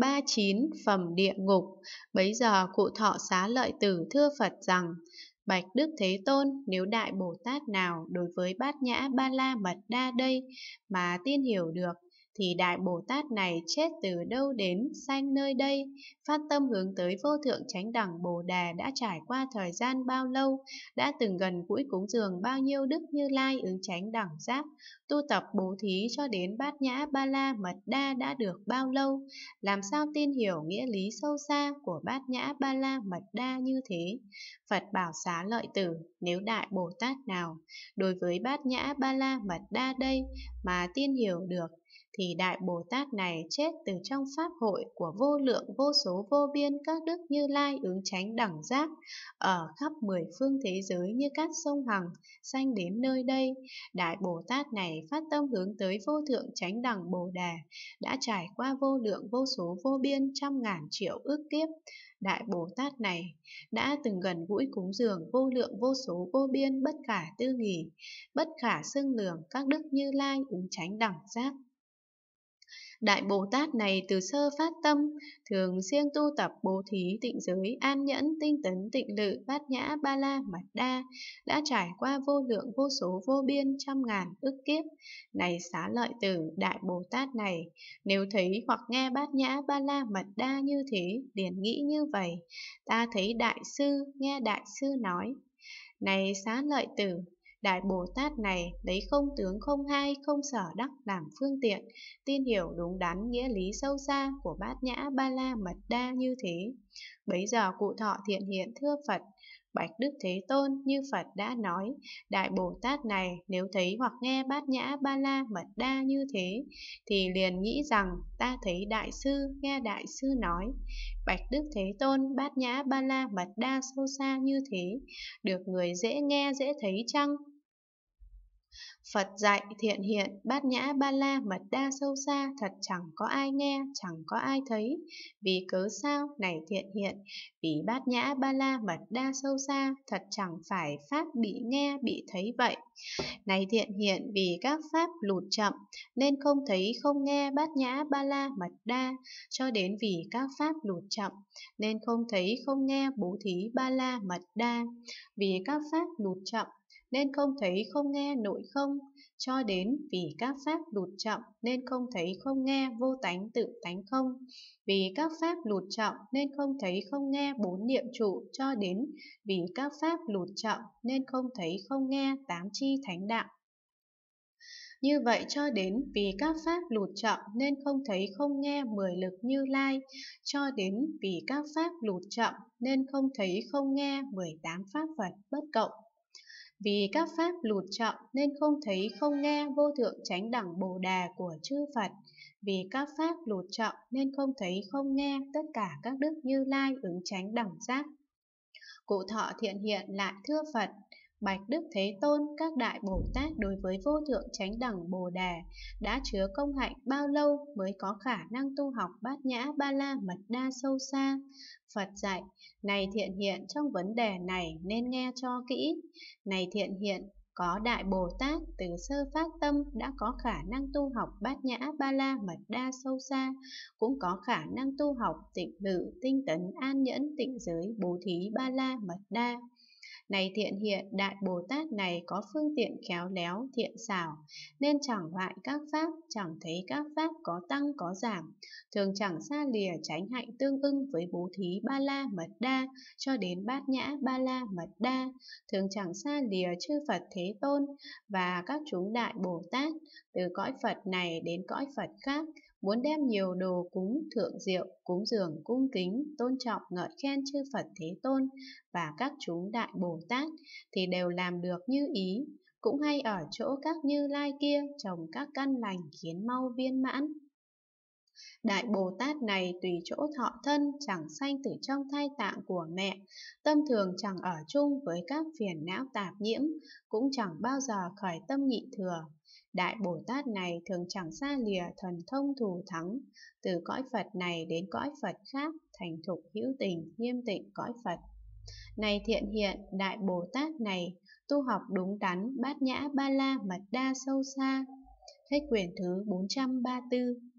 ba chín phẩm địa ngục. Bấy giờ cụ thọ xá lợi tử thưa Phật rằng, Bạch Đức Thế Tôn, nếu Đại Bồ Tát nào đối với bát nhã ba la mật đa đây mà tin hiểu được thì Đại Bồ Tát này chết từ đâu đến sanh nơi đây? Phát tâm hướng tới vô thượng chánh đẳng Bồ đề đã trải qua thời gian bao lâu, đã từng gần gũi cúng dường bao nhiêu đức như lai ứng chánh đẳng giác, tu tập bố thí cho đến bát nhã ba la mật đa đã được bao lâu, làm sao tin hiểu nghĩa lý sâu xa của bát nhã ba la mật đa như thế? Phật bảo xá lợi tử, nếu Đại Bồ Tát nào, đối với bát nhã ba la mật đa đây mà tin hiểu được thì Đại Bồ Tát này chết từ trong pháp hội của vô lượng vô số vô biên các đức như lai ứng tránh đẳng giác, ở khắp mười phương thế giới như các sông Hằng, sanh đến nơi đây. Đại Bồ Tát này phát tâm hướng tới vô thượng tránh đẳng Bồ Đà, đã trải qua vô lượng vô số vô biên trăm ngàn triệu ước kiếp. Đại Bồ Tát này đã từng gần gũi cúng dường vô lượng vô số vô biên bất khả tư nghỉ, bất khả xưng lường các đức như lai ứng tránh đẳng giác. Đại Bồ Tát này từ sơ phát tâm, thường siêng tu tập bố thí tịnh giới, an nhẫn, tinh tấn, tịnh lự, bát nhã, ba la, mật đa, đã trải qua vô lượng vô số vô biên trăm ngàn ức kiếp. Này xá lợi tử, Đại Bồ Tát này, nếu thấy hoặc nghe bát nhã, ba la, mật đa như thế, liền nghĩ như vậy. Ta thấy Đại Sư, nghe Đại Sư nói, này xá lợi tử, Đại Bồ Tát này lấy không tướng không hai không sở đắc làm phương tiện, tin hiểu đúng đắn nghĩa lý sâu xa của bát nhã ba la mật đa như thế. Bấy giờ cụ thọ thiện hiện thưa Phật, Bạch Đức Thế Tôn như Phật đã nói, Đại Bồ Tát này nếu thấy hoặc nghe bát nhã ba la mật đa như thế, thì liền nghĩ rằng ta thấy Đại Sư nghe Đại Sư nói. Bạch Đức Thế Tôn bát nhã ba la mật đa sâu xa như thế, được người dễ nghe dễ thấy chăng? Phật dạy thiện hiện, bát nhã ba la mật đa sâu xa, thật chẳng có ai nghe, chẳng có ai thấy. Vì cớ sao này thiện hiện, vì bát nhã ba la mật đa sâu xa, thật chẳng phải pháp bị nghe, bị thấy vậy. Này thiện hiện, vì các pháp lụt chậm, nên không thấy không nghe bát nhã ba la mật đa, cho đến vì các pháp lụt chậm, nên không thấy không nghe bố thí ba la mật đa. Vì các pháp lụt chậm, nên không thấy không nghe nội không, cho đến vì các pháp lụt trọng nên không thấy không nghe vô tánh tự tánh không, vì các pháp lụt trọng nên không thấy không nghe bốn niệm trụ, cho đến vì các pháp lụt trọng nên không thấy không nghe tám chi thánh đạo. Như vậy cho đến vì các pháp lụt trọng nên không thấy không nghe mười lực như lai, cho đến vì các pháp lụt trọng nên không thấy không nghe mười tám pháp vật bất cộng. Vì các pháp lụt trọng nên không thấy không nghe vô thượng chánh đẳng Bồ Đà của chư Phật. Vì các pháp lụt trọng nên không thấy không nghe tất cả các đức như lai ứng chánh đẳng giác. Cụ thọ thiện hiện lại thưa Phật, Bạch Đức Thế Tôn, các đại Bồ Tát đối với vô thượng chánh đẳng Bồ đề đã chứa công hạnh bao lâu mới có khả năng tu học bát nhã ba la mật đa sâu xa? Phật dạy, này thiện hiện trong vấn đề này nên nghe cho kỹ. Này thiện hiện, có Đại Bồ Tát từ sơ phát tâm đã có khả năng tu học bát nhã ba la mật đa sâu xa, cũng có khả năng tu học tịnh lự, tinh tấn, an nhẫn, tịnh giới, bố thí ba la mật đa. Này thiện hiện, Đại Bồ Tát này có phương tiện khéo léo, thiện xảo, nên chẳng hoại các pháp, chẳng thấy các pháp có tăng có giảm, thường chẳng xa lìa tránh hạnh tương ưng với bố thí ba la mật đa, cho đến bát nhã ba la mật đa, thường chẳng xa lìa chư Phật Thế Tôn và các chúng Đại Bồ Tát, từ cõi Phật này đến cõi Phật khác, muốn đem nhiều đồ cúng thượng diệu, cúng dường, cung kính, tôn trọng, ngợi khen chư Phật Thế Tôn và các chúng Đại Bồ Tát thì đều làm được như ý, cũng hay ở chỗ các như lai kia trồng các căn lành khiến mau viên mãn. Đại Bồ Tát này tùy chỗ thọ thân chẳng sanh từ trong thai tạng của mẹ, tâm thường chẳng ở chung với các phiền não tạp nhiễm, cũng chẳng bao giờ khởi tâm nhị thừa. Đại Bồ Tát này thường chẳng xa lìa thần thông thù thắng, từ cõi Phật này đến cõi Phật khác, thành thục hữu tình, nghiêm tịnh cõi Phật. Này thiện hiện, Đại Bồ Tát này, tu học đúng đắn, bát nhã ba la mật đa sâu xa. Hết quyển thứ 434